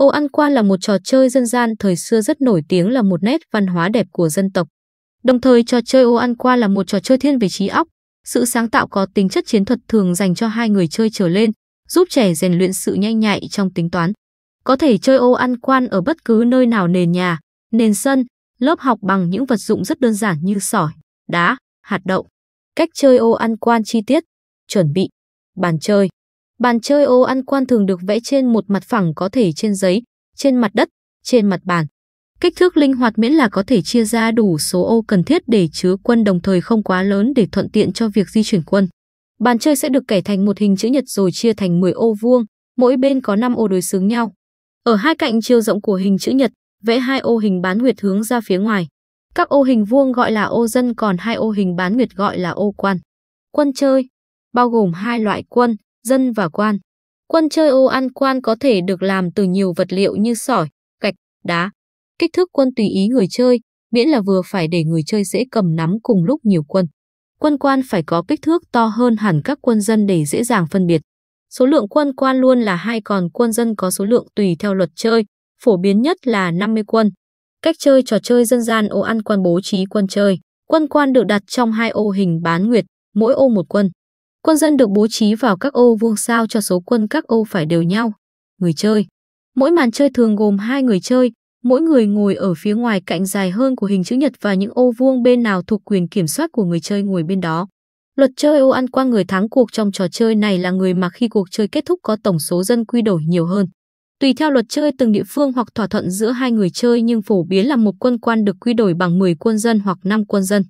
Ô ăn qua là một trò chơi dân gian thời xưa rất nổi tiếng là một nét văn hóa đẹp của dân tộc. Đồng thời trò chơi ô ăn qua là một trò chơi thiên về trí óc, sự sáng tạo có tính chất chiến thuật thường dành cho hai người chơi trở lên, giúp trẻ rèn luyện sự nhanh nhạy trong tính toán. Có thể chơi ô ăn quan ở bất cứ nơi nào nền nhà, nền sân, lớp học bằng những vật dụng rất đơn giản như sỏi, đá, hạt đậu. Cách chơi ô ăn quan chi tiết, chuẩn bị, bàn chơi. Bàn chơi ô ăn quan thường được vẽ trên một mặt phẳng có thể trên giấy, trên mặt đất, trên mặt bàn. Kích thước linh hoạt miễn là có thể chia ra đủ số ô cần thiết để chứa quân đồng thời không quá lớn để thuận tiện cho việc di chuyển quân. Bàn chơi sẽ được kẻ thành một hình chữ nhật rồi chia thành 10 ô vuông, mỗi bên có 5 ô đối xứng nhau. Ở hai cạnh chiều rộng của hình chữ nhật, vẽ hai ô hình bán nguyệt hướng ra phía ngoài. Các ô hình vuông gọi là ô dân còn hai ô hình bán nguyệt gọi là ô quan. Quân chơi bao gồm hai loại quân, dân và quan. Quân chơi ô ăn quan có thể được làm từ nhiều vật liệu như sỏi, gạch, đá. Kích thước quân tùy ý người chơi, miễn là vừa phải để người chơi dễ cầm nắm cùng lúc nhiều quân. Quân quan phải có kích thước to hơn hẳn các quân dân để dễ dàng phân biệt. Số lượng quân quan luôn là hai còn quân dân có số lượng tùy theo luật chơi, phổ biến nhất là 50 quân. Cách chơi trò chơi dân gian ô ăn quan bố trí quân chơi. Quân quan được đặt trong hai ô hình bán nguyệt, mỗi ô một quân. Quân dân được bố trí vào các ô vuông sao cho số quân các ô phải đều nhau. Người chơi Mỗi màn chơi thường gồm hai người chơi, mỗi người ngồi ở phía ngoài cạnh dài hơn của hình chữ nhật và những ô vuông bên nào thuộc quyền kiểm soát của người chơi ngồi bên đó. Luật chơi ô ăn qua người thắng cuộc trong trò chơi này là người mà khi cuộc chơi kết thúc có tổng số dân quy đổi nhiều hơn. Tùy theo luật chơi từng địa phương hoặc thỏa thuận giữa hai người chơi nhưng phổ biến là một quân quan được quy đổi bằng 10 quân dân hoặc 5 quân dân.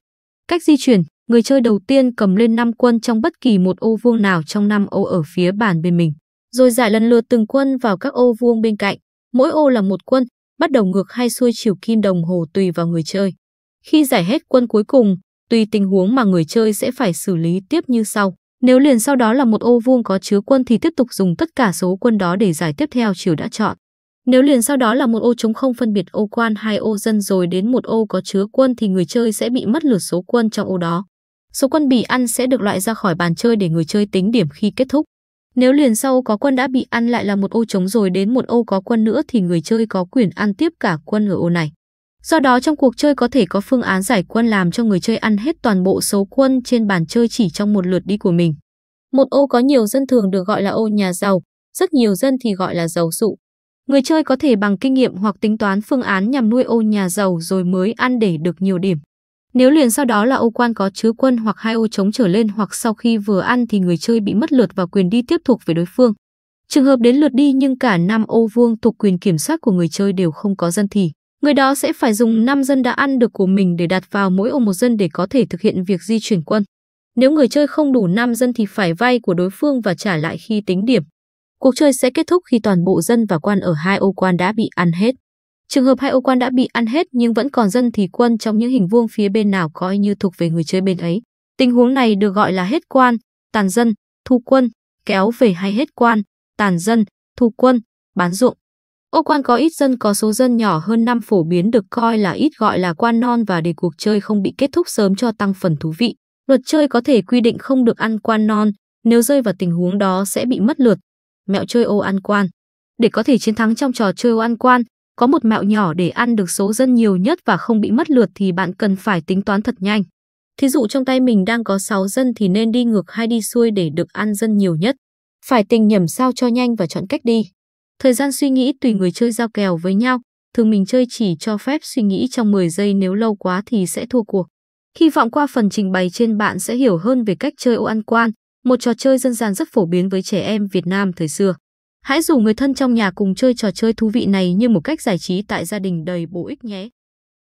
Cách di chuyển người chơi đầu tiên cầm lên 5 quân trong bất kỳ một ô vuông nào trong 5 ô ở phía bàn bên mình, rồi giải lần lượt từng quân vào các ô vuông bên cạnh. Mỗi ô là một quân, bắt đầu ngược hay xuôi chiều kim đồng hồ tùy vào người chơi. Khi giải hết quân cuối cùng, tùy tình huống mà người chơi sẽ phải xử lý tiếp như sau. Nếu liền sau đó là một ô vuông có chứa quân thì tiếp tục dùng tất cả số quân đó để giải tiếp theo chiều đã chọn. Nếu liền sau đó là một ô trống không phân biệt ô quan hai ô dân rồi đến một ô có chứa quân thì người chơi sẽ bị mất lượt số quân trong ô đó. Số quân bị ăn sẽ được loại ra khỏi bàn chơi để người chơi tính điểm khi kết thúc. Nếu liền sau có quân đã bị ăn lại là một ô trống rồi đến một ô có quân nữa thì người chơi có quyền ăn tiếp cả quân ở ô này. Do đó trong cuộc chơi có thể có phương án giải quân làm cho người chơi ăn hết toàn bộ số quân trên bàn chơi chỉ trong một lượt đi của mình. Một ô có nhiều dân thường được gọi là ô nhà giàu, rất nhiều dân thì gọi là giàu sụ. Người chơi có thể bằng kinh nghiệm hoặc tính toán phương án nhằm nuôi ô nhà giàu rồi mới ăn để được nhiều điểm. Nếu liền sau đó là ô quan có chứa quân hoặc hai ô trống trở lên hoặc sau khi vừa ăn thì người chơi bị mất lượt và quyền đi tiếp thuộc về đối phương. Trường hợp đến lượt đi nhưng cả năm ô vuông thuộc quyền kiểm soát của người chơi đều không có dân thì người đó sẽ phải dùng 5 dân đã ăn được của mình để đặt vào mỗi ô một dân để có thể thực hiện việc di chuyển quân. Nếu người chơi không đủ 5 dân thì phải vay của đối phương và trả lại khi tính điểm. Cuộc chơi sẽ kết thúc khi toàn bộ dân và quan ở hai ô quan đã bị ăn hết. Trường hợp hai ô quan đã bị ăn hết nhưng vẫn còn dân thì quân trong những hình vuông phía bên nào coi như thuộc về người chơi bên ấy. Tình huống này được gọi là hết quan, tàn dân, thu quân, kéo về hay hết quan, tàn dân, thu quân, bán ruộng. Ô quan có ít dân có số dân nhỏ hơn năm phổ biến được coi là ít gọi là quan non và để cuộc chơi không bị kết thúc sớm cho tăng phần thú vị. Luật chơi có thể quy định không được ăn quan non, nếu rơi vào tình huống đó sẽ bị mất lượt. Mẹo chơi ô ăn quan Để có thể chiến thắng trong trò chơi ô ăn quan, có một mạo nhỏ để ăn được số dân nhiều nhất và không bị mất lượt thì bạn cần phải tính toán thật nhanh. Thí dụ trong tay mình đang có 6 dân thì nên đi ngược hay đi xuôi để được ăn dân nhiều nhất. Phải tình nhẩm sao cho nhanh và chọn cách đi. Thời gian suy nghĩ tùy người chơi giao kèo với nhau, thường mình chơi chỉ cho phép suy nghĩ trong 10 giây nếu lâu quá thì sẽ thua cuộc. Hy vọng qua phần trình bày trên bạn sẽ hiểu hơn về cách chơi ô ăn quan, một trò chơi dân gian rất phổ biến với trẻ em Việt Nam thời xưa. Hãy rủ người thân trong nhà cùng chơi trò chơi thú vị này như một cách giải trí tại gia đình đầy bổ ích nhé.